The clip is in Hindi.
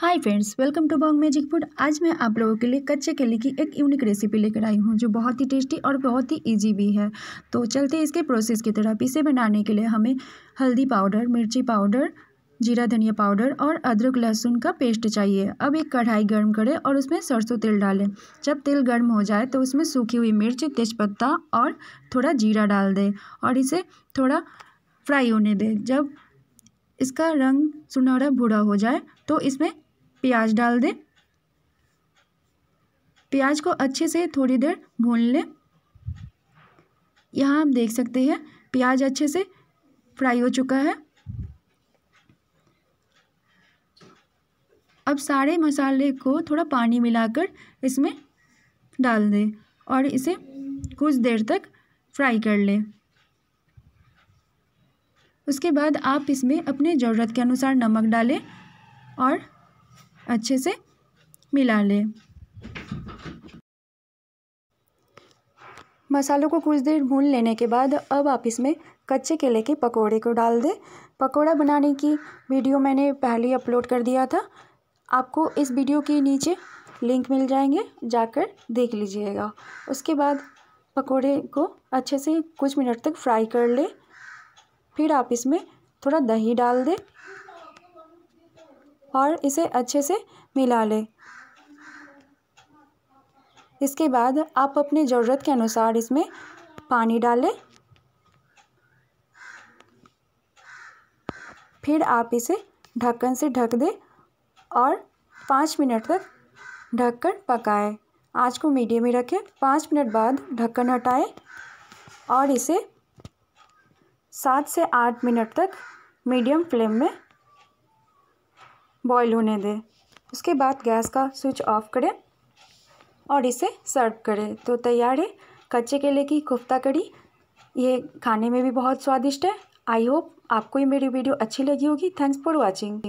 hi friends welcome to Bong Magic Food आज मैं आप लोगों के लिए कच्चे केले की एक यूनिक रेसिपी लेकर आई हूँ जो बहुत ही टेस्टी और बहुत ही इजी भी है तो चलते इसके प्रोसेस की तरफ इसे बनाने के लिए हमें हल्दी पाउडर मिर्ची पाउडर जीरा धनिया पाउडर और अदरक लहसुन का पेस्ट चाहिए अब एक कढ़ाई गर्म करें और उसमें सरसों तेल डालें जब तेल गर्म हो जाए तो उसमें सूखी हुई मिर्च तेज़पत्ता और थोड़ा जीरा डाल दें और इसे थोड़ा फ्राई होने दें जब इसका रंग सुनहरा भूरा हो जाए तो इसमें प्याज डाल दें प्याज को अच्छे से थोड़ी देर भून लें यहाँ आप देख सकते हैं प्याज अच्छे से फ्राई हो चुका है अब सारे मसाले को थोड़ा पानी मिलाकर इसमें डाल दें और इसे कुछ देर तक फ्राई कर लें उसके बाद आप इसमें अपने ज़रूरत के अनुसार नमक डालें और अच्छे से मिला लें मसालों को कुछ देर भून लेने के बाद अब आप इसमें कच्चे केले के पकोड़े को डाल दें पकोड़ा बनाने की वीडियो मैंने पहले अपलोड कर दिया था आपको इस वीडियो के नीचे लिंक मिल जाएंगे जाकर देख लीजिएगा उसके बाद पकोड़े को अच्छे से कुछ मिनट तक फ्राई कर लें फिर आप इसमें थोड़ा दही डाल दें और इसे अच्छे से मिला लें इसके बाद आप अपनी ज़रूरत के अनुसार इसमें पानी डालें फिर आप इसे ढक्कन से ढक दें और पाँच मिनट तक ढककर पकाएं आज को मीडियम में रखें पाँच मिनट बाद ढक्कन हटाएं और इसे सात से आठ मिनट तक मीडियम फ्लेम में बॉईल होने दें उसके बाद गैस का स्विच ऑफ करें और इसे सर्व करें तो तैयार है कच्चे केले की कोफ्ता कड़ी ये खाने में भी बहुत स्वादिष्ट है आई होप आपको ये मेरी वीडियो अच्छी लगी होगी थैंक्स फॉर वॉचिंग